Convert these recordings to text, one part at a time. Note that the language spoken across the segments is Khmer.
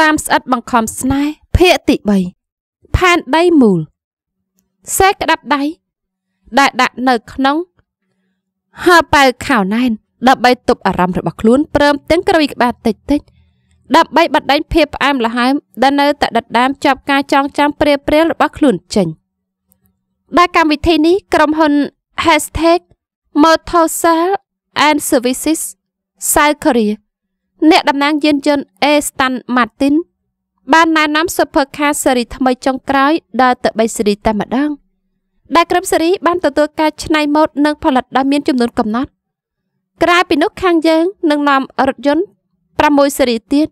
តាមស្អិតបង្ខំស្នេហ៍ភាកទី3ផែនដីមូលខ្សែក្តាប់ដៃដែលដាក់នៅក្នុងហើប៉ៅខោណែនដើម្បីទប់អារម្មណ៍របស់ខ្លួនព្រមទាំងក្រវីក្បាលតិចតិចដើម្បីបដិញភាពផ្អែមល្ហែមដែលនៅតែដិតដាមចាប់ការចងចាំព្រាព្រារបស់ខ្លួនចេញដែលកម្មវិធីនេះក្រុមហ៊ុន #Motosal and Services South Korea អ្នកតំណាងយានយន្ត A Stan Martin បានណែនាំ Supercar Series ថ្មីចុងក្រោយដល់ទៅ3 Series តែម្ដង ដែលក្រុម Series បានទទួលការច្នៃម៉ូដនិង ផលិតដោយមានចំនួនកំណត់ ក្រៅពីនោះខាងយើងនឹងនាំរថយន្ត6 Series ទៀត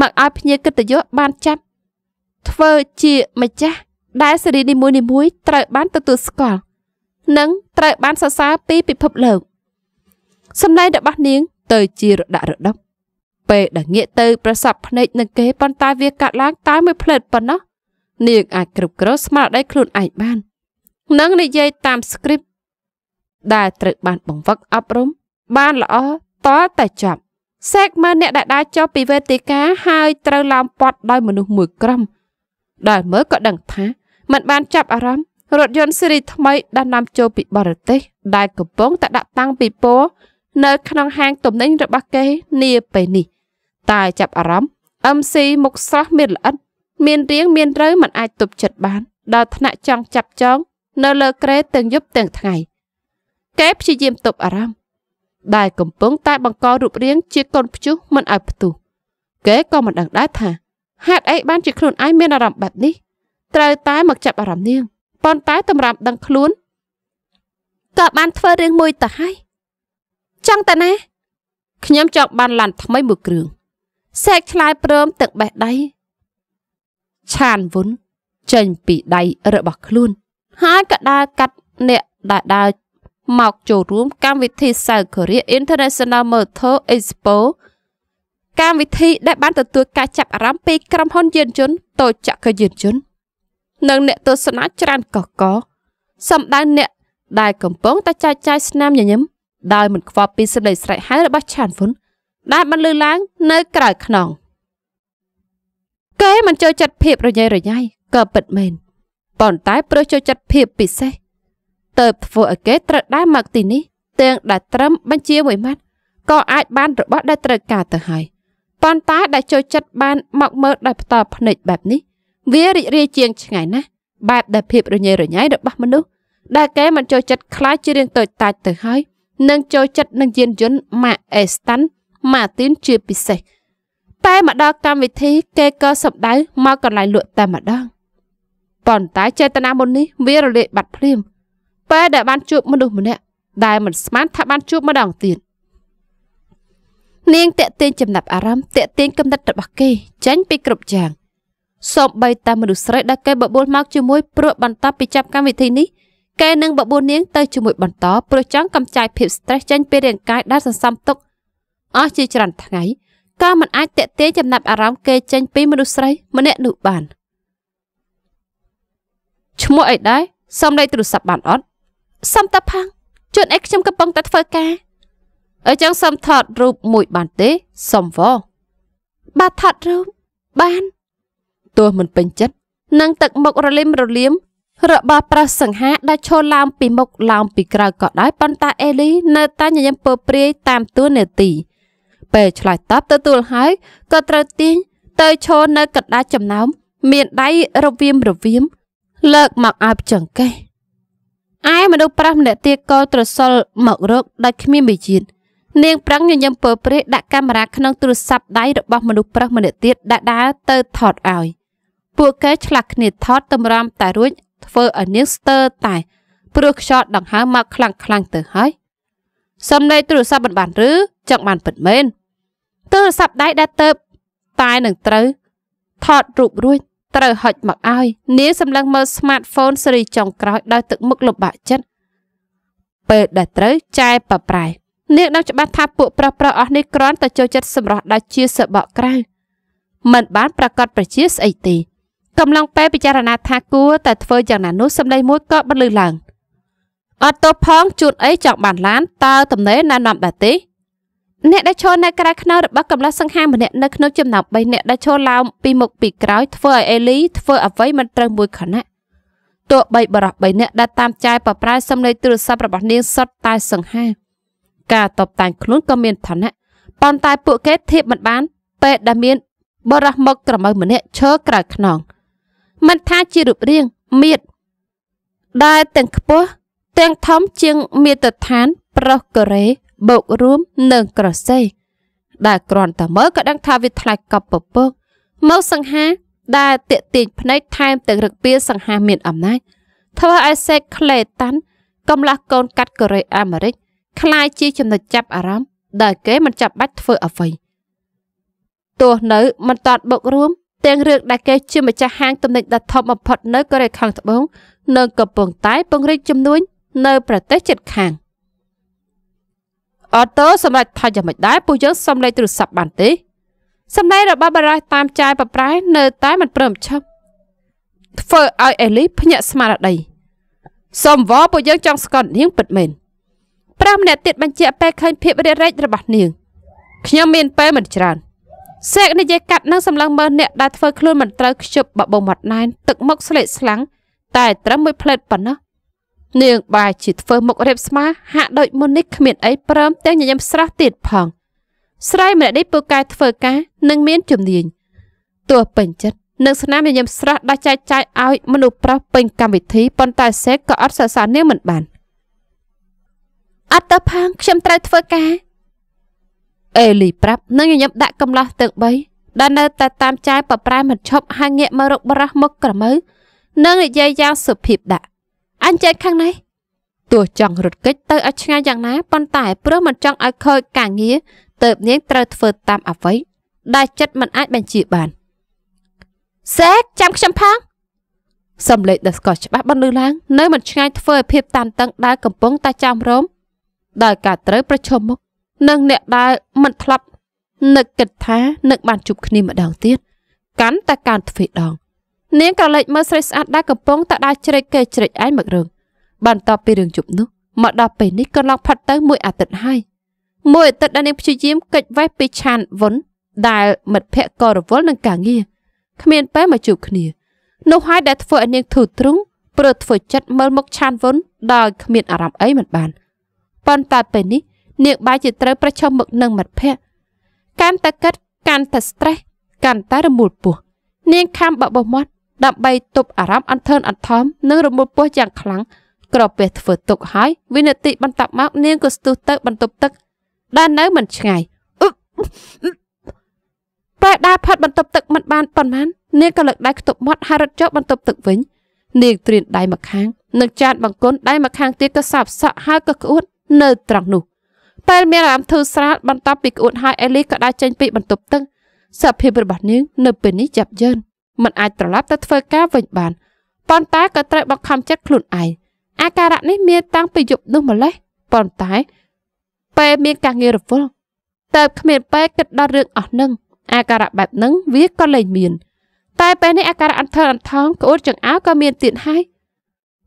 មកឲ្យភ្ញៀវកិត្តិយសបានចាប់ធ្វើជាម្ចាស់ដែលសេរីនីមួយៗត្រូវបានទទួលស្គាល់និងត្រូវបានសរសើរពីពិភពលោកសម្ដែងរបស់នាង ទៅជារដាក់រដប់ពេលដែលងាកទៅប្រសពភ្នែកនឹងគេប៉ុន្តែវាកាត់ឡើងតែមួយផ្លែតប៉ុណ្ណោះនាងអាចគ្រប់គ្រងស្មារតីខ្លួនឯងបាននិងនិយាយតាម script ដែលត្រូវបានបង្វឹកអប់រំបានល្អតតែចប់សេកមើលអ្នកដែលដើរចុះពីវេទិកាហើយត្រូវឡោមព័ទ្ធដោយមនុស្សមួយក្រុមដែលមើលក៏ដឹងថាมันបានចាប់អារម្មណ៍រថយន្តស៊េរីថ្មីដែលនាំចូលពីបរទេស ដែលកំពុងតែដាក់តាំងពិព័រណ៍នៅក្នុងហាងទំនិញរបស់គេនាពេលនេះ។តើចាប់អារម្មណ៍ MC មុខស្រស់មានល្អិតមានរៀងមានរូវមិនអាចទប់ចិត្តបាន ដល់ថ្នាក់ចង់ចាប់ចងនៅលើក្រេទាំងយប់ទាំងថ្ងៃកែព្យាយាមទប់អារម្មណ៍ដែលកំពុង តែ បង្ករូបរាងជាកូនព្យុះមិនឲ្យផ្ទុះគេក៏មិនដឹងដែរថាហេតុអីបានជាខ្លួនឯងមានអារម្មណ៍បែបនេះត្រូវតែ មកចាប់អារម្មណ៍នាងប៉ុន្តែ តម្រាំដឹងខ្លួនក៏បានធ្វើរឿងមួយទៅហើយចង់តាណាខ្ញុំចង់បានឡានថ្មីមួយគ្រឿងសែកឆ្លើយព្រមទឹកបេះដីឆានវុនចេញពីដៃរបស់ខ្លួន ហើយក៏ដើរកាត់អ្នកដែលដើរមកចូលរួមកម្មវិធី South Korea International Motor Expo កម្មវិធីដែលបានទទួលការចាប់អារម្មណ៍ពីក្រុមហ៊ុនយានយន្ត Toyota យានយន្តនិងអ្នកទស្សនាច្រើនកកកសម្ដៅអ្នកដែលកំពុងតែចែកចាយស្នាមញញឹមដោយមិនខ្វល់ពីសម្លេងស្រែកហៅរបស់ឆានវុនដែលបានលឺឡើង នៅក្រៅខ្នងគេមិនចូលចិត្តភាពរញ៉េរញ៉ៃក៏ពិតមែនប៉ុន្តែព្រោះចូលចិត្តភាពពិសេសទៅធ្វើឲ្យគេត្រូវដើរមកទីនេះទាំងដែលត្រឹមបញ្ជាមួយម៉ាត់ក៏អាចបានរបស់ដែលត្រូវការទៅហើយប៉ុន្តែដែលចូលចិត្តបានមកមើលដោយផ្ទាល់ភ្នែកបែបនេះវារីករាយជាងឆ្ងាយណាស់បែបដែលភាពរញ៉េរញ៉ៃរបស់មនុស្សដែលគេមិនចូលចិត្តខ្លាចជារឿងតូចតាចទៅហើយនឹងចូលចិត្តនឹងយានយន្ត Mac Aston Martin ជាពិសេសតែមកដល់កម្មវិធីគេក៏សម្ដៅមកកន្លែងលក់តែម្ដងប៉ុន្តែចេតនាមុននេះវារលាយបាត់ភ្លាមពេលដែលបានជួបមនុស្សម្នាក់ដែលមិនស្មានថាបានជួបម្ដងទៀតនាងតាក់ទាញចំណាប់អារម្មណ៍តាក់ទាញគំនិតរបស់គេចាញ់ពីគ្រប់យ៉ាងសូម្បីតែមនុស្សស្រីដែលគេបបួលមកជាមួយព្រោះបន្តពីចាប់កម្មវិធីនេះគេនឹងបបួលនាងទៅជាមួយបន្តព្រោះចង់កម្ចាយភាព stress ចេញពីរាងកាយដែលសន្សំទុកអស់ជាច្រើនថ្ងៃក៏មិនអាចតេតេចំណាប់អារម្មណ៍គេចេញពីមនុស្សស្រី ម្នាក់នោះបានឈ្មោះអីដែរសំលេចទូរស័ព្ទបានអត់សំតាផាំងជួនអីខ្ញុំកំពុងតែធ្វើការអញ្ចឹងសំថតរូបមួយបានទេសំវបាទថតរូបបានទោះមិនពេញចិត្តនឹងទឹកមុខរលឹមរលៀមរបស់ប្រះសង្ហាដែលឈរឡើងពីមុខឡើងពីក្រៅក៏ដោយប៉ុន្តែអេលីនៅតែញញឹមពើព្រាយតាមទួលនេតិពេលឆ្លើយតបទទួលហើយក៏ត្រូវទាញទៅឈរនៅកណ្ដាលចំណោមមានដៃរវៀមរវៀមលើកមកឲ្យចង្កេះឯមនុស្សប្រាស់ម្នាក់ទៀតក៏ត្រសល់មករកដោយគ្មានបិជានាងប្រាំងញញឹមពើព្រេះដាក់កាមេរ៉ាក្នុងទូរស័ព្ទដៃរបស់មនុស្សប្រុសម្នាក់ទៀតដាក់ដើរទៅថតឲ្យ ពួកគេឆ្លាក់គ្នាថតតម្រាំតែរួចធ្វើឲ្យនាងស្ទើរតែព្រោះខ្យល់ដង្ហើមមកខ្លាំងខ្លាំងទៅហើយសំឡេងទូរស័ព្ទមិនបានឬចង់បានពិតមែនទូរស័ព្ទដៃដែលទៅតែនឹងត្រូវថតរូបរួចត្រូវហុចមកឲ្យនាងសម្លឹងមើល smartphone ស៊េរីចុងក្រោយដោយទឹកមុខលំបាកចិត្តពេលដែលត្រូវចែប្រប្រែនាងដឹងច្បាស់ថាពួកប្រុសប្រុសអស់នេះគ្រាន់តែចូលចិត្តសម្រស់ដាច់ជាសបកក្រៅមិនបានប្រកាសប្រជាស្អីទេកំឡុងពេលពិចារណាថាគួរតែធ្វើយ៉ាងណានោះសម្លេងមួយក៏បន្លឺឡើងអត់ទោះផងជួនអីចង់បានឡានតើតំណែងណានាំដែរទេអ្នកដែលឈរនៅក្រៅខ្នងរបស់កំឡោះសង្ហាម្នាក់នៅក្នុងចំណោម3អ្នកដែលឈរឡោមពីមុខពីក្រោយធ្វើឲ្យអេលីធ្វើអ្វីមិនត្រូវមួយខណៈទោះបីបរោះ3អ្នកដែលតាមចាយប្រប្រើសំឡេងទូរស័ព្ទរបស់នាងសុទ្ធតែសង្ហាការតបតាំងខ្លួនក៏មានឋានៈប៉ុន្តែពួកគេធៀបមិនបានពេលដែលមាន បរោះមកក្រមៅម្នាក់ឈរក្រៅខ្នង មិនថាជារូបរាងមៀតដែលទាំងខ្ពស់ទាំងធំជាងមាត្រដ្ឋានប្រុសកូរ៉េបូករួមនិងក្រសេះដែលគ្រាន់តែមើលក៏ដឹងថាវាថ្លៃកប់ពពកមកសង្ហាដែលតេទៀងភ្នែកថែមទាំងរឹកពីសង្ហា មានអំណាចធ្វើឲ្យសេកក្លេតាន់កំឡាស់កូនកាត់កូរ៉េអាមេរិកคล้ายជាចំណុចចាប់អារម្មណ៍ដែលគេមិនចាប់បាច់ធ្វើអ្វីទោះនៅមិនតាត់បុករួម ទាំងរឿងដែលគេជាម្ចាស់ហាងទំនិញដ៏ធំបំផុតនៅកូរ៉េខាងត្បូងនៅកំពុងតែពង្រីកចំនួននៅប្រទេសជិតខាងអតូសម្រាប់ថាយ៉ាងមិនដែរពួកយើងសុំលេខទូរស័ព្ទបានទេសម្ដែងរបស់បារះតាមចាយប្រប្រែនៅតែមិនព្រមឈប់ធ្វើឲ្យអេលីភ្ញាក់ស្មារតីសំវរពួកយើងចង់ស្គាល់នាងពិតមែនប្រាំម្នាក់ទៀតបញ្ជាក់ពេលឃើញភាពរារែករបស់នាង ខ្ញុំមានពេលមិនច្រើន សេកនិយាយកាត់នឹងសម្លឹងមើលអ្នកដែលធ្វើខ្លួនមិនត្រូវខ្ជិបបបោមាត់ណែនទឹកមុខស្លេកស្លាំងតែត្រឹមមួយផ្លែតប៉ុណ្ណោះនាងបាយជាធ្វើមុខរៀបស្មាហាក់ដូចមុននេះគ្មានអីព្រមទាំងញញឹមស្រស់ទៀតផង ស្រីម្នាក់នេះពូកែធ្វើការនិងមានជំនាញទោះពេញចិត្តនឹងស្នាមញញឹមស្រស់ដាច់ចែកចាយឲ្យ មនុស្សប្រុសពេញ កម្មវិធីប៉ុន្តែសេកក៏អត់សរសើរនាងមិនបានអត់ទៅផាងខ្ញុំត្រូវធ្វើការអេលីប្រាប់នឹងញញឹមដាក់កំឡោះទាំង3ដែលនៅតែតាមចាយប្រប្រែមិនឈប់ហើយងាកមករកបរោះមុខក្រមៅនិងនិយាយយ៉ាងសុភាពដាក់អញចេញខាងនេះទោះចង់រត់គេចទៅឲ្យឆ្ងាយយ៉ាងណាប៉ុន្តែព្រោះមិនចង់ឲ្យខូចការងារទៅនាងត្រូវធ្វើតាមអ្វី ដែលចិត្តមិនអាចបញ្ជាបានសេកចាំខ្ញុំផងសំឡេងដស្កច្បាស់បន្លឺឡើងនៅមិនឆ្ងាយធ្វើឲ្យភាពតានតឹងដែលកំពុងតែចាំរោមដោយការត្រូវប្រឈមមុខនឹងអ្នកដែលមិនធ្លាប់នឹកគិតថានឹកបានជួបគ្នាម្ដងទៀតកាន់តែការទ្វេដងនាងក៏លេចមើលស្រីស្អាតដែលកំពុងតដើរជ្រែកគេជ្រែកឯងមករឹងបានតបពីរឿងជប់នោះមកដល់ពេលនេះក៏ឡងផាត់ទៅមួយអាទិត្យហើយមួយអាទិត្យដែលនាងព្យាយាមកិច្ចវេះពីឆានវុនដែលមិត្តភក្តិក៏រវល់នឹងការងារគ្មានពេលមកជួបគ្នានោះហើយដែលធ្វើឲ្យនាងធូរទ្រង់ព្រឺធ្វើចិត្តមើលមុខឆានវុនដោយគ្មានអារម្មណ៍អីមិនបានប៉ុន្តែពេលនេះ នាងបែរជាត្រូវប្រឈមមុខនឹងមិត្តភក្តិកាន់តែកិតកាន់តែ stress កាន់តែរមួលពោះនាងខំបបោមាត់ដើម្បីទប់អារម្មណ៍អន្ធើនអន្ធមនិងរមុតពោះយ៉ាងខ្លាំងក្រពះធ្វើ ទុកហើយវិនាទីបន្ទាប់មកនាងក៏ស្ទុះទៅបន្ទប់ទឹកដែលនៅមិនឆ្ងាយពេលដើរផាត់បន្ទប់ទឹកមិនបានប៉ុន្មាននាងក៏លើកដៃខ្ទប់មាត់ហើយរត់ចុះបន្ទប់ទឹកវិញនាងត្រៀនដៃម្ខាងនិងចានបង្គន់ដៃម្ខាងទៀតក៏សាបសក់ហើយក៏ក្អួតនៅត្រង់នោះពេលមានអារម្មណ៍ធូរស្រាលបន្ទាប់ពីក្អួតហើយអេលីក៏ដើរចេញពី បន្ទប់ទឹកសភាពរបស់នាង នៅពេលនេះចាប់យឺនមិនអាចត្រឡប់ទៅធ្វើការវិញបានប៉ុន្តែក៏ត្រូវបង្ខំចិត្តខ្លួនឯងអាការៈនេះមានតាំងពីយប់នោះម្ល៉េះប៉ុន្តែពេលមានការងាររវល់តើបគ្មានពេលគិតដល់រឿងអស់នឹងអាការៈបែបហ្នឹងវាក៏លែងមានតែពេលនេះអាការៈអន្ធរអន្ធងក្អួតចង្អោរក៏មានទៀតហើយ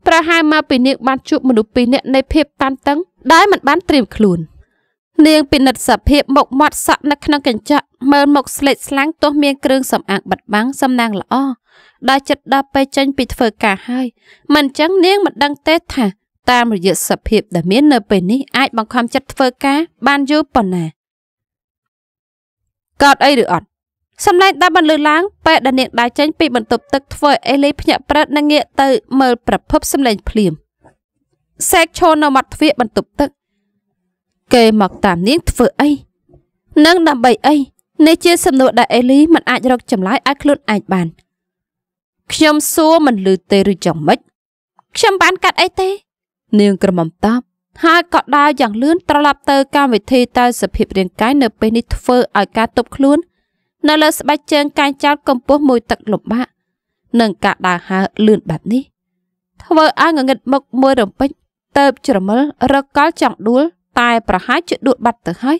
ប្រហែលមកពីនាងបានជួបមនុស្សពីរនាក់នៃភាពតានតឹងដែលមិនបានត្រៀមខ្លួន។នាងពិនិត្យសភាពមុខមាត់សក់នៅក្នុងកញ្ចក់មើលមុខស្លេកស្លាំងទោះមានគ្រឿងសម្អាងបិទបាំងសំណាងល្អដល់ចិត្តដល់ពេលចេញពីធ្វើការហើយ មិនអញ្ចឹងនាងមិនដឹងទេថាតាមរយៈសភាពដែលមាននៅពេលនេះអាចបង្ខំចិត្តធ្វើការបានយូរប៉ុណ្ណាកោតអីឬអត់សម្លេងដែលបន្លឺឡើងពេលដែលនាងដើរចេញពីបន្ទប់ទឹកធ្វើឲ្យអេលីភ្ញាក់ព្រឹតនិងងាកទៅមើលប្រភពសម្លេងភ្លាមសេកឈរនៅមាត់ទ្វារបន្ទប់ទឹកគេមកតាមនាងធ្វើអីនឹងដើម្បីអីនេះជាសំណួរដែលអេលីមិនអាចរកចម្លើយឲ្យខ្លួនឯងបានខ្ញុំសួរមិនលឺទេឬយ៉ាងម៉េចខ្ញុំបានកាត់អីទេ នាងក្រមុំតបហើយក៏ដើរយ៉ាងលឿនត្រឡប់ទៅកម្មវិធីតែសភាពរាងកាយនៅពេលនេះធ្វើឲ្យការទប់ខ្លួន នៅលើស្បែកជើងកាយចោតកំពស់មួយទឹកលំបាកនឹងការដើរហើរលឿនបែបនេះ ធ្វើឲ្យងងឹតមុខមួយរំពេចទៅបជ្រមិលរកកលចង់ដួលតែប្រហែលជាដួលបាត់ទៅហើយ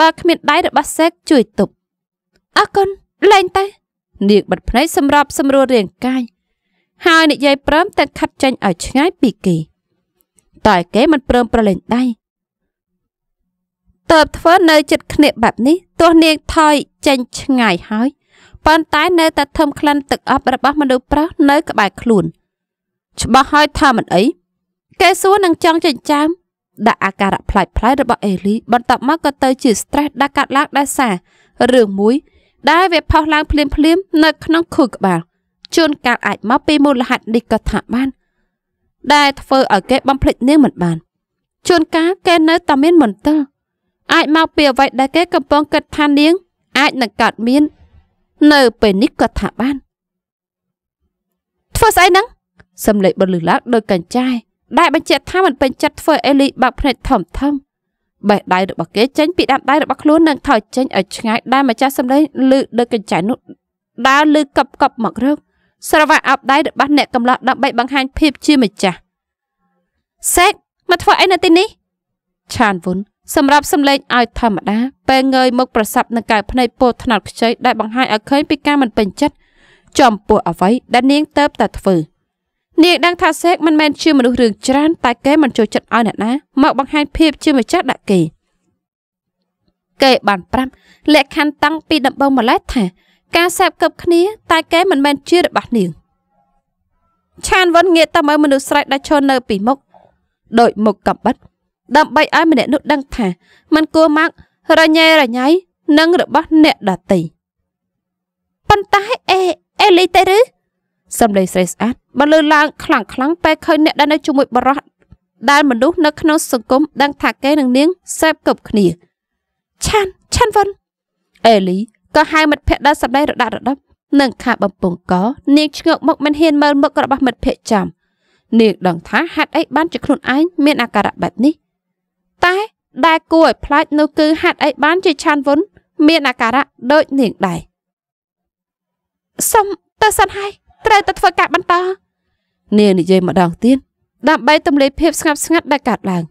បើគ្មានដៃរបស់សេកជួយទប់អរគុណលែងតែនាងបិទភ្នែកសម្រាប់សម្រួលរាងកាយ ហើយនិយាយព្រមទាំងខិតចាញ់ឲ្យឆ្ងាយពីគេតែគេមិនព្រមប្រឡែងដៃតើបធ្វើនៅចិត្តគ្នាបែបនេះទោះនាងថយចេញ ឆ្ងាយហើយប៉ុន្តែនៅតែធំក្លិនទឹកអប់របស់មនុស្សប្រុសនៅ ក្បែរខ្លួនច្បាស់ហើយថាមិនអីគេសួរនឹងចង់ចិញ្ចាមដាក់អាការៈផ្លាច់ផ្លាយរបស់អេលីបន្ទាប់មកក៏ទៅ ជា stress ដែលកាត់ឡើងដោយសាររឿងមួយដែលវាផុសឡើងភ្លាមភ្លាមនៅក្នុងខួរក្បាលជួនកាលអាចមកពីមូលហេតុនេះក៏ថាបាន ដែលធ្វើឲ្យគេបំភ្លេចនាងមិនបានជួនកាលគេនៅតែមានមន្ទិលអាចមកពីអ្វីដែលគេកំពុងគិតថានាងអាចនឹងកើតមាន នៅពេលនេះក៏ថាបាន ធ្វើស្អីហ្នឹងសំលេចបន្លឺឡើងដោយកញ្ចែដែលបញ្ជាក់ថាមិនពេញចិត្តធ្វើអេលីបាក់ភ្នែកធំធំបេះដៃរបស់គេចេញពីដាំដៃរបស់ខ្លួននិងថយចេញឲ្យឆ្ងាយដែលម្ចាស់សម្លេងឮដូចកញ្ចែនោះដើរឮកប់កប់មករកស្រវាក់អាប់ដៃរបស់អ្នកកំឡោះដើម្បីបង្ហាញភាពជាម្ចាស់សេកមកធ្វើអីនៅទីនេះឆានវុនសម្រាប់សម្លេងឲ្យធម្មតាពេលងើយមុខប្រសັບនឹងកៅភ្នែកពោថ្នោតខ្ចីដែលបង្ហាញឲ្យឃើញពីការមិនពេញចិត្តចំពោះអ្វីដែលនាងទៅតែធ្វើ។នាងដឹងថាសេកមិនមែនជាមនុស្សរឿងច្រើនតែគេមិនចូលចិត្តឲ្យអ្នកណាមកបង្ហាញភាពជាម្ចាស់ដាក់គេគេបានប្រាប់លក្ខខណ្ឌតាំងពីដំបូងម្ល៉េះថា ការសាបគប់គ្នាតែគេមិនមែនជារបស់នាងឆានវុនងាកទៅមើលមនុស្សស្រែកដែលឈរនៅពីមុខដោយមុខកំបិតដើម្បីឲ្យម្នាក់នោះដឹងថាมันគួរម៉ាក់រញ៉េរញ៉ៃនឹងរបស់អ្នកដតីប៉ុន្តែអេអេលីទៅឬសម្លេងស្រីស្អាតបានលើឡើងខ្លាំងខ្លាំងពេលឃើញអ្នកដែលនៅជាមួយបរោះដែលមនុស្សនៅក្នុងសង្គមដឹងថាគេនឹងនាងសេពគប់គ្នាឆានឆានវិនអេលីក៏ហៅមិត្តភក្តិដែលសម្ដែងរដាក់រដាប់ និងខាបំពង់កនាងឈ្ងើកមកមិនហ៊ានមើលមុខរបស់មិត្តភក្តិចំនាងដឹងថាហេតុអីបានជាខ្លួនឯងមានអាការៈបែបនេះតែដែលគួរឲ្យផ្លាច់នោះគឺហេតុអីបានជាឆានវុនមាន អាការៈដូចនាងដែរសុំទៅសិនហើយត្រូវតែធ្វើការបន្តនាងនិយាយម្ដងទៀតដើម្បីទម្លាយភាពស្ងប់ស្ងាត់ដែលកើតឡើង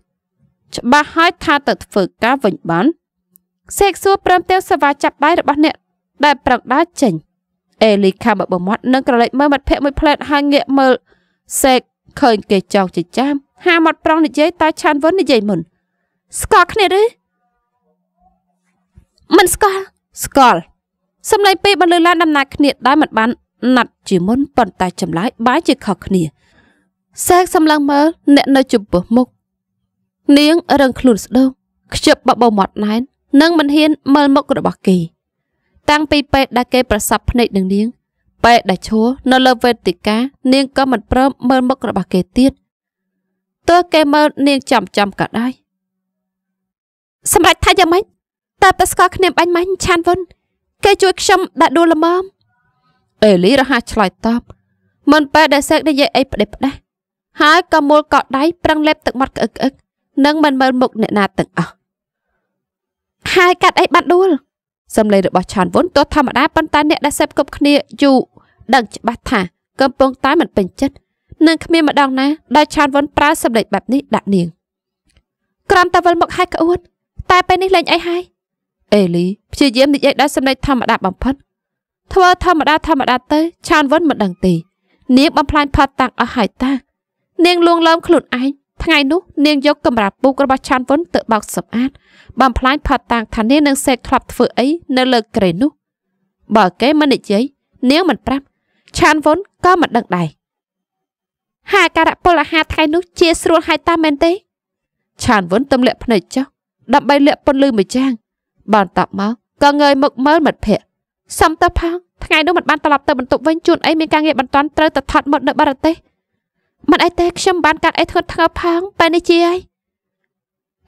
ច្បាស់ហើយថាទៅធ្វើការវិញបានសេកសួរព្រមទាំងសេវាចាប់ដៃរបស់អ្នកដែលប្រឹកដើរចេញអេលីខាបបមាត់នឹងក្រឡេកមើលមិត្តភ័ក្ដិមួយផ្លែតហើយងាកមើលសេកឃើញគេចោកចិញ្ចាមហាមាត់ប្រងនិយាយតែឆានវិននិយាយមុនស្គាល់គ្នាឬមិនស្គាល់ស្គាល់សំឡេងពេលបន្លឺឡើងដំណាក់គ្នាដែលមិនបានណាត់ជាមុនប៉ុន្តែចម្លើយបែរជាខុសគ្នាសែកសម្លឹងមើលអ្នកនៅចំពោះមុខនាងរឹងខ្លួនស្ដុកខ្ជិបបបោមាត់ណែននិងមិនហ៊ាន មើលមុខរបស់គេ តាំងពីពេលដែលគេប្រសពភ្នែកនឹងនាង ពេលដែលឈរនៅលើវេទិកានាងក៏មិនព្រមមើលមុខរបស់គេទៀតទើបគេមើលនាងចំចំក៏ដែរសម្រាប់ថាយ៉ាងម៉េចតើតើស្គាល់គ្នាបាញ់មាញ់ឆានវុនគេជួយខ្ញុំដាក់ដួលល្មមអេលីរហ័សឆ្លើយតបមិនបែរដែលសេកនិយាយអីផ្ដេសផ្ដាស់ហើយក៏មូលកក់ដៃប្រឹងលេបទឹកមាត់ក្អឹកក្អឹកនិងមិនមើលមុខអ្នកណាទាំងអស់ហើយកាត់អីបាត់ដួលសំឡេងរបស់ឆានវុនទោះធម្មតាប៉ុន្តែ អ្នកដែលសេពគប់គ្នាយូរដឹងច្បាស់ថាកំពុងតែមិនពេញចិត្តនឹងគ្មានម្ដងណាដែលឆានវុនប្រើសំឡេងបែបនេះដាក់នាង ក្រំតាវិលមកហាយក្អួតតែពេលនេះលេងអីហើយអេលី ព្យាយាមនិយាយដោយសំឡេងធម្មតាបំផុតធ្វើធម្មតាធម្មតាទៅឆានវិនមិនដឹងទេនាងបំផ្លាញផាត់តាំងអស់ហើយតានាងលួងលោមខ្លួនឯងថ្ងៃនោះនាងយកកម្រាលពូករបស់ឆានវិនទៅបោកសម្អាតបំផ្លាញផាត់តាំងថានាងនឹងសេកធ្លាប់ធ្វើអីនៅលើក្រេនោះ បើគេមិននិយាយនាងមិនប្រាប់ឆានវិនក៏មិនដឹងដែរហាការៈពលអាហារថ្ងៃនោះជាស្រួលហើយតាមែនទេឆានវិនទម្លាក់ភ្នែកចុះដើម្បីលាក់ពន្លឺមួយចាំងបានតបមកក៏ងើយមកមើលមិត្តភក្តិសុំទៅផងថ្ងៃនោះមិនបានត្រឡប់ទៅបន្ទប់វិញជួនអីមានការងារបន្ទាន់ត្រូវទៅថត់មុតនៅបរទេសមិនអីទេខ្ញុំបានកាត់អីធ្ងន់ធ្ងរផងបែរនេះជាអី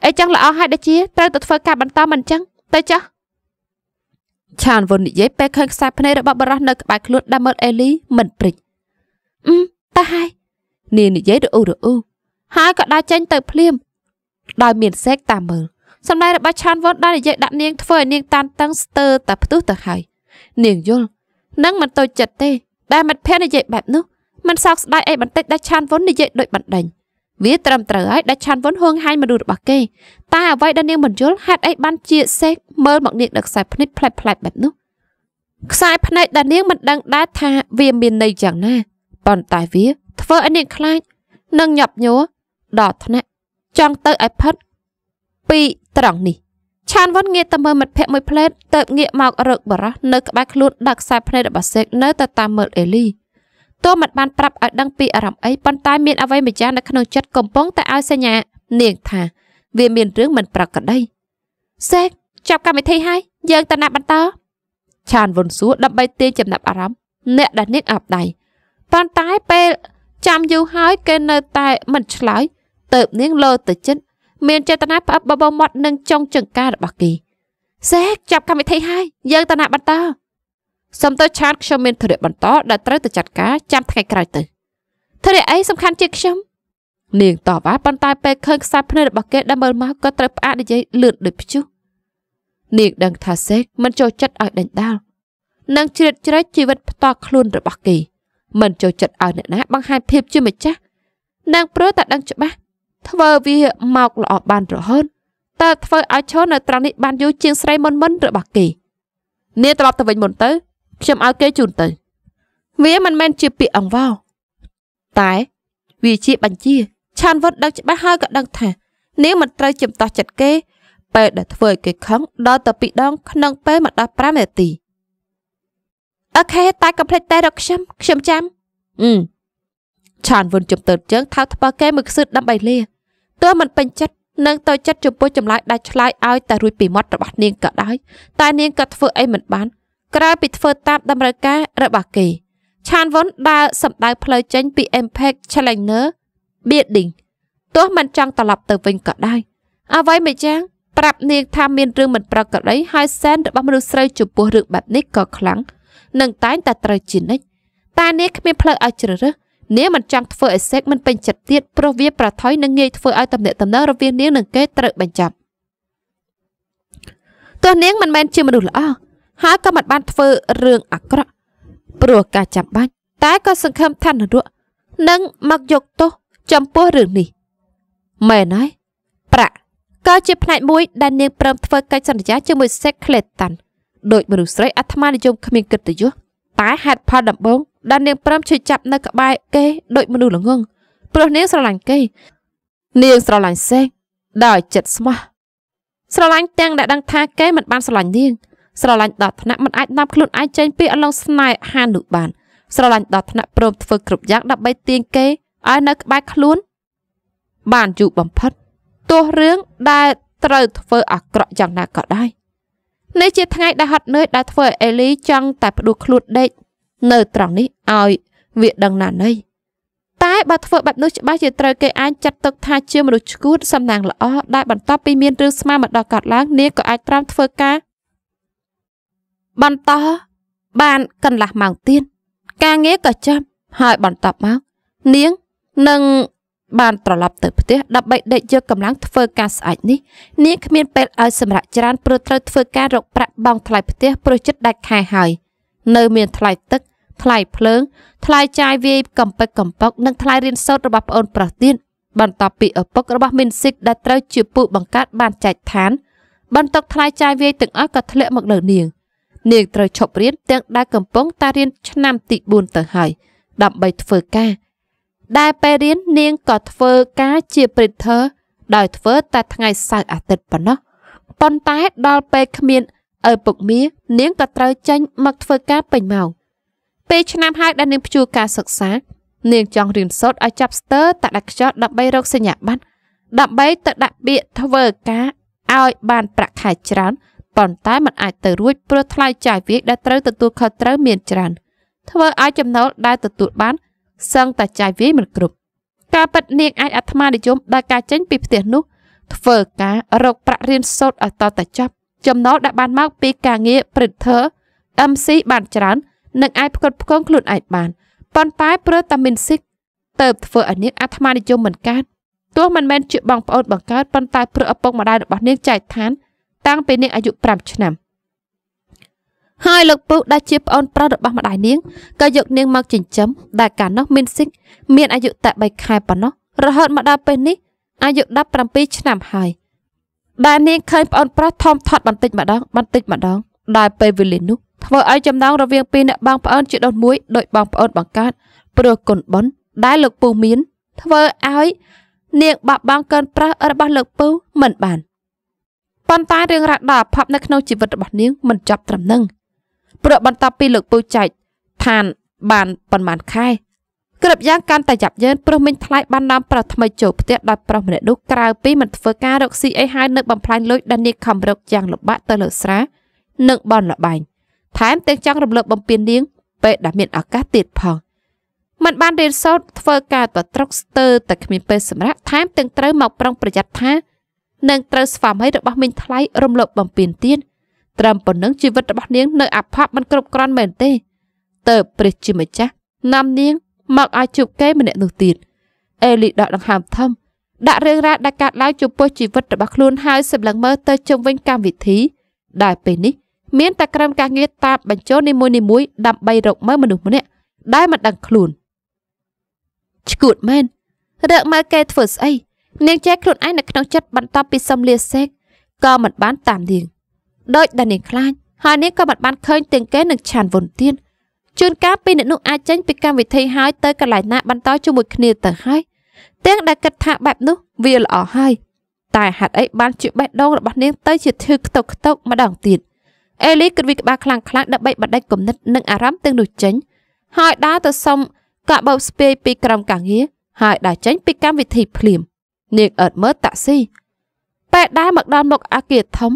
អីចឹងល្អហើយដូចជាត្រូវទៅធ្វើការបន្តមិនចឹងទៅចាស់ឆានវុននិយាយពេលឃើញខ្សែភ្នែករបស់បរោះនៅ ក្បែរខ្លួនដើមមើលអេលីមិនព្រិចអឹមតើហើយនាងនិយាយរអ៊ូរអ៊ូហើយក៏ដើរចេញទៅ ភ្លាមដោយមានសេកតាមមើលសម្ដែងរបស់ឆានវុនដែលនិយាយដាក់នាងធ្វើឲ្យនាង តានតឹងស្ទើរតែផ្ទុះទៅហើយនាងយល់នឹងមិនតូចចិត្តទេ ដែលមិត្តភ័ក្តិនិយាយបែបនោះមិនសោកស្ដាយអីបន្តិចដែលឆានវុននិយាយដូចបណ្ដេញវាត្រឹមត្រូវហើយដែលឆានវុនហួងហាយមនុស្សរបស់គេតែអ្វីដែលនាងមិនយល់ហេតុអីបានជាសេកមើលមកនាងដឹកខ្សែភ្នែកផ្លែផ្លែបែបនោះខ្សែភ្នែកដែលនាងមិនដឹងដែរថាវាមានន័យយ៉ាងណាប៉ុន្តែវាធ្វើឲ្យនាងខ្លាចនិងញាប់ញ័រដល់ថ្នាក់ ចង់ទៅឲ្យផិតពីត្រង់នេះឆានវត្តងាកទៅមើលមិត្តភ័ក្ដិមួយផ្លែតទៅងាកមករកបរោះនៅក្បែរខ្លួនដាក់ខ្សែភ្នែករបស់សេកនៅតែតាមមើលអេលីទោះមិនបានប្រាប់ឲ្យដឹងពីអារម្មណ៍អីប៉ុន្តែមានអ្វីម្យ៉ាងនៅក្នុងចិត្តកំពុងតែឲ្យសញ្ញានាងថា វាមានរឿងមិនប្រក្រតីសេកចាប់កម្មវិធីហើយយើងទៅណាបន្តឆានវុនសួរដើម្បីទាញចំណាប់អារម្មណ៍អ្នកដែលនាងអាប់ដៃប៉ុន្តែពេលចាំយូរហើយគេនៅតែមិនឆ្លើយទៅនាងលើទៅចិត្តមានចេតនាផ្អឹបបបោមាត់និងចុងចង្ការរបស់គេសេកចាប់កម្មវិធីហើយយើងទៅណាបន្តសុំទៅឆាតខ្ញុំមានធរៈបន្តដែលត្រូវទៅចាត់ការចាំថ្ងៃក្រោយទៅធរៈអីសំខាន់ជាខ្ញុំនាងតបថាប៉ុន្តែពេលឃើញខ្សែភ្នែករបស់គេដែលមើលមកក៏ត្រូវផ្អាកនិយាយលឿនដូចព្យុះនាងដឹងថាសេកមិនចូលចិត្តឲ្យដេញដាល់និងជ្រៀតជ្រែកជីវិតផ្ទាល់ខ្លួនរបស់គេមិនចូលចិត្តឲ្យអ្នកណា បង្ហាញភាពជាម្ចាស់នាងព្រោះតែដឹងច្បាស់ធ្វើវាមកល្អបានរហូតតើធ្វើឲ្យឈរនៅត្រង់នេះបានយូរជាងស្រីមុនមុនរបស់គេនាងត្រឡប់ទៅវិញមុនទៅ ខ្ញុំឲ្យគេជូនទៅវាមិនមែនជាពាក្យអង្វរតែវាជាបញ្ជាឆានវុតដឹងច្បាស់ហើយក៏ដឹងថានាងមិនត្រូវជំទាស់ចិត្តគេពេលដែលធ្វើឲ្យគេខឹង ដល់ទៅពីដង ក្នុង ពេលមកដល់5នាទីអូខេតែកំភ្លេចតែរកខ្ញុំខ្ញុំចាំអឺឆានវុនជំទើតជើងថោថ្បើគេមួយខ្សឹតដើម្បីលាទើបមិនពេញចិត្តនិងតូចចិត្តចំពោះចម្លើយដាច់ឆ្លើយឲ្យតែរួចពីមាត់របស់នាងក៏ដោយតែនាងក៏ធ្វើអីមិនបានក្រៅពីធ្វើតាម តម្រូវការរបស់គេ ឆានវុនដើរសម្ដៅផ្លូវចេញពី Impact Challenger Building ទោះមិនចង់ត្រឡប់ទៅវិញក៏ដោយអ្វីមួយយ៉ាងប្រាប់នាងថាមានរឿងមិនប្រក្រតីហើយសែនរបស់មនុស្សស្រីចំពោះរឿងបែបនេះក៏ខ្លាំងនឹងតែងតែត្រូវជានិច្ចតែនាងគ្មានផ្លូវឲ្យជ្រើសរើសនាងមិនចង់ធ្វើឲ្យសេកមិនពេញចិត្តទៀតព្រោះវា ប្រថុយនឹងងាយធ្វើឲ្យតំណែងតំណងរវាងនាងនិងគេត្រូវបញ្ចប់ទោះនាងមិនមែនជាមនុស្សល្អហើយក៏មិនបានធ្វើរឿងអាក្រក់ព្រោះការចាំបាច់តែក៏សង្ឃឹមថានរៈនឹងមកយកទោសចំពោះរឿងនេះ មែនហើយប្រាក់ក៏ជាផ្នែកមួយដែលនាងព្រមធ្វើកិច្ចសន្យាជាមួយសេកក្លេតាន់ដោយមនុស្សស្រីអាត្មានិយមគ្មានកិត្តិយសតែហេតុផលដំបូងដែលនាងព្រមជួយចាប់នៅក្បែរគេដូចមនុស្សល្ងងព្រោះនាងស្រឡាញ់គេនាង ស្រឡាញ់សេកដោយចិត្តស្មោះស្រឡាញ់ទាំងដែលដឹងថាគេមិនបានស្រឡាញ់នាងស្រឡាញ់ដល់ថ្នាក់មិនអាចដាប់ខ្លួនឯងចេញពីអលងស្នេហានោះបានស្រឡាញ់ដល់ថ្នាក់ព្រមធ្វើគ្រប់យ៉ាងដើម្បីទាញគេឲ្យនៅក្បែរខ្លួនបានយូរបំផុតទោះរឿងដែលត្រូវធ្វើអាក្រក់យ៉ាងណាក៏ដោយនេះជាថ្ងៃដែលហត់នឿយដែលធ្វើឲ្យអេលីចង់តែផ្ដួលខ្លួនដេកនៅត្រង់នេះឲ្យវាដឹងណាណីតែបើធ្វើបែបនោះច្បាស់ជាត្រូវគេអាចចាត់ទុកថាជាមនុស្សឈួតសំណាងល្អដែលបន្ទាប់ពីមានរឿងស្មារតីដល់កាត់ឡើងនាងក៏អាចត្រាំធ្វើការបន្តបានកន្លះម៉ោងទៀតការងារក៏ចាប់ហើយបន្តមកនាងនឹងបានត្រឡប់ទៅផ្ទះដើម្បីដេកយកកម្លាំងធ្វើការស្អាតនេះនាងគ្មានពេលឲ្យសម្រាប់ច្រើនព្រោះត្រូវធ្វើការរកប្រាក់បង់ថ្លៃផ្ទះព្រោះចិត្តដាច់ខែហើយនៅមានថ្លៃទឹកថ្លៃភ្លើងថ្លៃចាយវាយកំពេចកំពកនិងថ្លៃរៀនសូត្ររបស់ប្អូនប្រុសទៀតបន្ទាប់ពីឪពុករបស់មីនស៊ីកដែលត្រូវជាពូបង្កើតបានចែកឋាន បន្ទុកថ្លៃចាយវាយទាំងអស់ក៏ធ្លាក់មកលើនាង នាងត្រូវឈប់រៀនទាំងដែលកំពុងតែរៀនឆ្នាំទី4ទៅហើយ ដើម្បីធ្វើការដែលពេលរៀននាងក៏ធ្វើការជា printer ដោយធ្វើតែថ្ងៃសៅរ៍អាទិត្យប៉ុណ្ណោះប៉ុន្តែដល់ពេលគ្មានឪពុកមានាងក៏ត្រូវចេញមកធ្វើការពេញម៉ោងពេលឆ្នាំហើយដែលនាងព្យួរការសិក្សានាងចង់រៀនសូត្រឲ្យចាប់ស្ទើរតដាក់ខ្យល់ដើម្បីរកសញ្ញាបត្រដើម្បីទៅដាក់ពាក្យធ្វើការឲ្យបានប្រាក់ខែច្រើនប៉ុន្តែมันអាចទៅរួចព្រោះថ្លៃចាយវាយដែលត្រូវទទួលខុសត្រូវមានច្រើន ធ្វើឲ្យចំណូលដែលទទួលបានសឹងតែចាយវាយមិនគ្រប់ការប៉ັດនាងអាចអាត្មានិយមដល់ការចេញពីផ្ទះនោះ ធ្វើការរកប្រាក់រៀនសូត្រឲ្យតតចប់ ចំណូលដែលបានមកពីការងារព្រឹទ្ធើ MC បានច្រើននឹងអាចផ្គត់ផ្គង់ខ្លួនឯងបានប៉ុន្តែប្រើតាមីនស៊ីកទៅធ្វើឲ្យនាងអាត្មានិយមមិនកើតទោះមិនមែនជាបងប្អូនបង្កើតប៉ុន្តែព្រោះឪពុកម្ដាយរបស់នាងចែកឋានតាំងពីនាងអាយុ5ឆ្នាំហើយលោកពូដែលជាប្អូនប្រុសរបស់ម្ដាយនាងក៏យកនាង មកចិញ្ចឹមដែលកាលនោះមីនស៊ីកមានអាយុតែ3ខែប៉ុណ្ណោះរហូតមកដល់ពេលនេះ អាយុ17ឆ្នាំហើយដែលនាងឃើញប្អូនប្រុសថមថត់បន្តិចម្ដងបន្តិចម្ដងដល់ពេលវេលានោះធ្វើឲ្យចំណងរវាងពីអ្នកបងប្អូនជាដូនមួយដោយបងប្អូនបង្កើតព្រោះគុណបុណ្យដែលលោកពូមានធ្វើឲ្យនាងបាក់បងកើន ប្រាស់របស់លោកពូមិនបានប៉ុន្តែរឿងរ៉ាវដ៏ផប់នៅក្នុងជីវិតរបស់នាងមិនចប់ត្រឹមនឹងព្រោះបន្ទាប់ពីលោកពូចែកឋានបានប៉ុន្មានខែក្របយ៉ាងកាន់តែយ៉ាប់យ៉ឺនព្រោះមិញថ្លៃបាននាំប្រុសថ្មីចូលផ្ទះដោយប្រុសម្នាក់នោះក្រៅពីមិនធ្វើការរកស៊ីអីហើយនៅបំផ្លាញលុយដែលនាងខំរកយ៉ាងលំបាកទៅលើស្រានិងបនលបែងថែមទាំងចង់រំលោភបំពាននាង ពេលដែលមានឱកាសទៀតផងមិនបានរៀនសូត្រធ្វើការតត្រុកស្ទើរតែគ្មានពេលសម្រាប់ថែមទាំងត្រូវមកប្រុងប្រយ័ត្នថានឹងត្រូវស្វាមីរបស់មីងថ្លៃរំលោភបំពានទៀតត្រឹមប៉ុណ្ណឹងជីវិតរបស់នាង នៅអផាប់មិនគ្រប់គ្រាន់មែនទេតើព្រះជាម្ចាស់នាំនាង មកឲ្យជួបគេម្នាក់នោះទៀតអេលីដកដង្ហើមធំដាក់រឿងរ៉ាវដែលកើតឡើងចំពោះជីវិតរបស់ខ្លួនហើយសម្លឹងមើលទៅជុំវិញកម្មវិធី ដែលពេលនេះមានតែក្រុមការងារតាមបញ្ជូននីមួយនីមួយដើម្បីរកមើលមនុស្សម្នាក់ដែលមិនដឹងខ្លួនឈួតមែនរើមើលគេធ្វើស្អីនាងចែកខ្លួនឯងនៅក្នុងចិត្តបន្ទាប់ពីសំលាសេកក៏មិនបានតាមនាងដោយដែលនាងខ្លាចហើយនាងក៏មិនបានឃើញទាំងគេនឹងឆានវុនទៀតជួនកាលពីអ្នកនោះអាចចេញពីកម្មវិធីហើយទៅកន្លែងណាបន្តជាមួយគ្នា ទៅហើយទាំងដែលគិតថាបែបនោះវាល្អហើយតែហេតុអីបានជាបេះដូងរបស់នាងទៅជាធឿខ្ទុកខ្ទុកម្ដងទៀតអេលីគិតវិក្បាខ្លាំងខ្លាំងដើម្បីបដិសេធគំនិតនិងអារម្មណ៍ទាំងនោះចេញ ហើយដើរទៅសុំកាបោបស្ពាយពីក្រុមការងារហើយដើរចេញពីកម្មវិធីភ្លាមនាងអត់មើលតាក់ស៊ីពេលដើរមកដល់មុខអគារធំ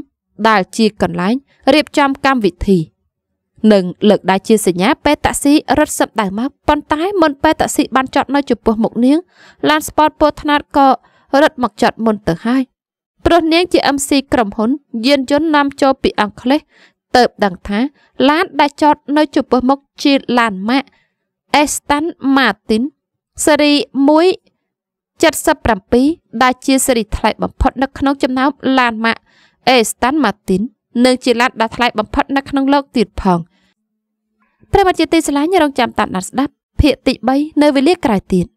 ដែលជាកន្លែងរៀបចំកម្មវិធី និងលើកដៃជាសញ្ញាពេលតាក់ស៊ីរត់សឹបដៅមកប៉ុន្តែមុនពេលតាក់ស៊ីបានចតនៅចំពោះមុខនាងឡានស្ពតពោធិ៍ថ្នាតក៏រត់មកចតមុនទៅហើយព្រោះនាងជា MC ក្រុមហ៊ុនយានយន្តនាំចូលពីអង់គ្លេសទៅបដឹងថាឡានដែលចតនៅចំពោះមុខជាឡានម៉ាក់ Aston Martin ស៊េរី177ដែលជាស៊េរីថ្លៃបំផុតនៅក្នុងចំណោមឡានម៉ាក់ Aston Martin និងជាឡានដែលថ្លៃបំផុតនៅក្នុងលោកទៀតផងប្រិមត្តជាទីស្រឡាញ់រងចាំតាមដានស្ដាប់ ភាគទី3នៅវេលាក្រោយទៀត